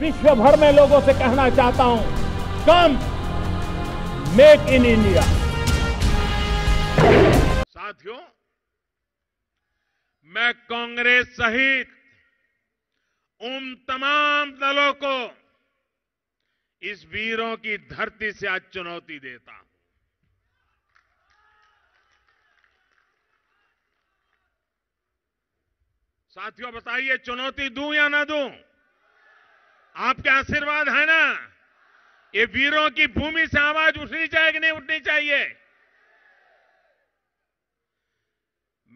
विश्व भर में लोगों से कहना चाहता हूं कम मेक इन इंडिया साथियों मैं कांग्रेस सहित उन तमाम दलों को इस वीरों की धरती से आज चुनौती देता हूं साथियों बताइए चुनौती दूं या ना दूं आपके आशीर्वाद है ना ये वीरों की भूमि से आवाज उठनी चाहिए कि नहीं उठनी चाहिए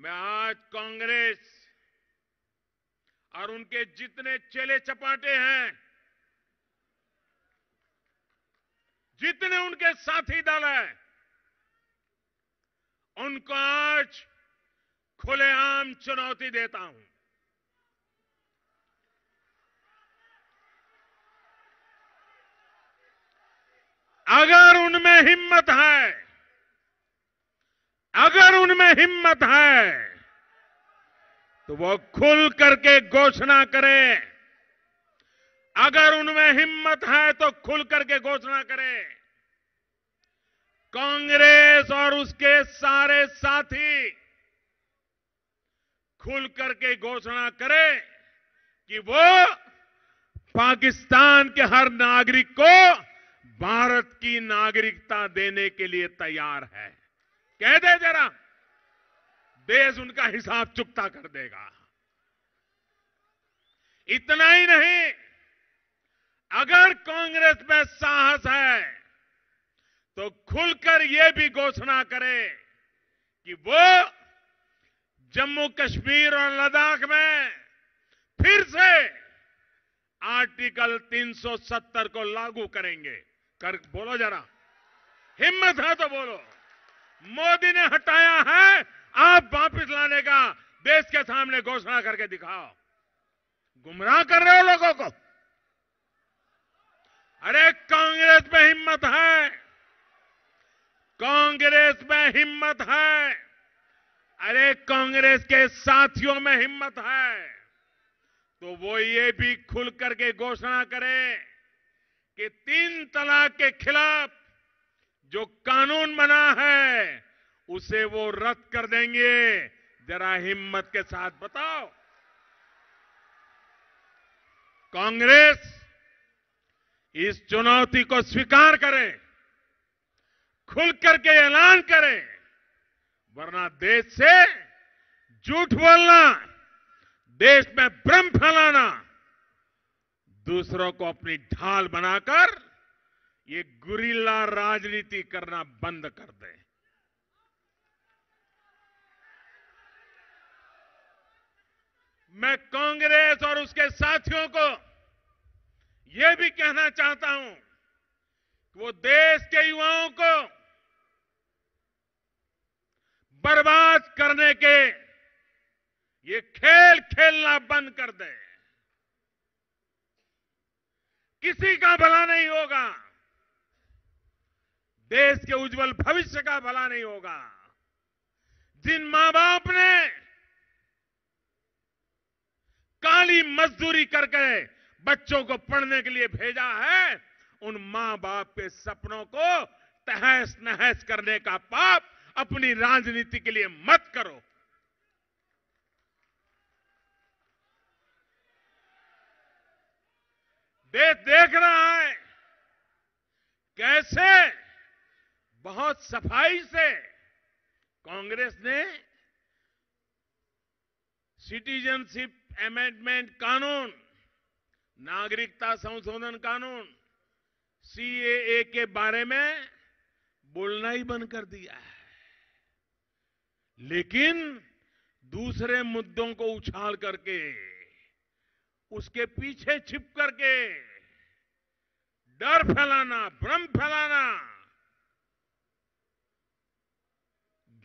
मैं आज कांग्रेस और उनके जितने चेले चपाटे हैं जितने उनके साथी दल हैं उनको आज खुलेआम चुनौती देता हूं अगर उनमें हिम्मत है अगर उनमें हिम्मत है तो वो खुल करके घोषणा करें अगर उनमें हिम्मत है तो खुल करके घोषणा करें कांग्रेस और उसके सारे साथी खुल करके घोषणा करें कि वो पाकिस्तान के हर नागरिक को भारत की नागरिकता देने के लिए तैयार है कह दे जरा देश उनका हिसाब चुकता कर देगा इतना ही नहीं अगर कांग्रेस में साहस है तो खुलकर यह भी घोषणा करे कि वो जम्मू कश्मीर और लद्दाख में फिर से आर्टिकल 370 को लागू करेंगे कर बोलो जरा हिम्मत है तो बोलो मोदी ने हटाया है आप वापस लाने का देश के सामने घोषणा करके दिखाओ गुमराह कर रहे हो लोगों को अरे कांग्रेस में हिम्मत है कांग्रेस में हिम्मत है अरे कांग्रेस के साथियों में हिम्मत है तो वो ये भी खुल करके घोषणा करें कि तीन तलाक के खिलाफ जो कानून बना है उसे वो रद्द कर देंगे जरा हिम्मत के साथ बताओ कांग्रेस इस चुनौती को स्वीकार करे खुल करके ऐलान करे वरना देश से झूठ बोलना देश में भ्रम फैलाना दूसरों को अपनी ढाल बनाकर ये गुरीला राजनीति करना बंद कर दें मैं कांग्रेस और उसके साथियों को यह भी कहना चाहता हूं कि वो देश के युवाओं को बर्बाद करने के ये खेल खेलना बंद कर दें किसी का भला नहीं होगा देश के उज्जवल भविष्य का भला नहीं होगा जिन मां बाप ने काली मजदूरी करके बच्चों को पढ़ने के लिए भेजा है उन मां बाप के सपनों को तहस नहस करने का पाप अपनी राजनीति के लिए मत करो देश देख रहा है कैसे बहुत सफाई से कांग्रेस ने सिटीजनशिप एमेंडमेंट कानून नागरिकता संशोधन कानून सीएए के बारे में बोलना ही बंद कर दिया है लेकिन दूसरे मुद्दों को उछाल करके उसके पीछे छिप करके डर फैलाना भ्रम फैलाना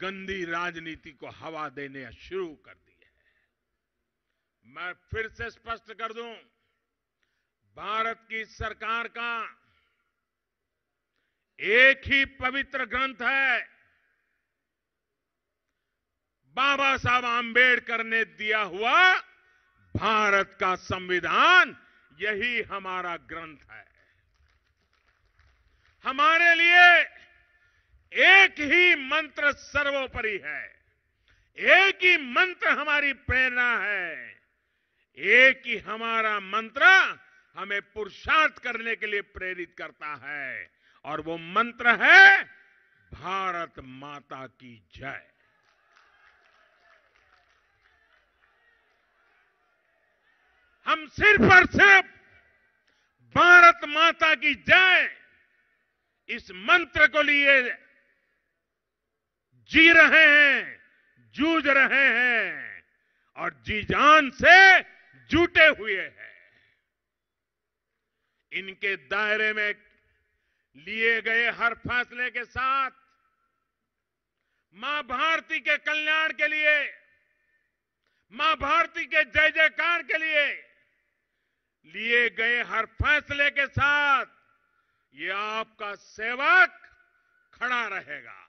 गंदी राजनीति को हवा देने शुरू कर दिए है मैं फिर से स्पष्ट कर दूं भारत की सरकार का एक ही पवित्र ग्रंथ है बाबा साहब आंबेडकर ने दिया हुआ भारत का संविधान यही हमारा ग्रंथ है हमारे लिए एक ही मंत्र सर्वोपरि है एक ही मंत्र हमारी प्रेरणा है एक ही हमारा मंत्र हमें पुरुषार्थ करने के लिए प्रेरित करता है और वो मंत्र है भारत माता की जय हम सिर्फ और सिर्फ भारत माता की जय इस मंत्र को लिए जी रहे हैं जूझ रहे हैं और जी जान से जुटे हुए हैं इनके दायरे में लिए गए हर फैसले के साथ मां भारती के कल्याण के लिए मां भारती के जय जयकार के लिए लिए गए हर फैसले के साथ ये आपका सेवक खड़ा रहेगा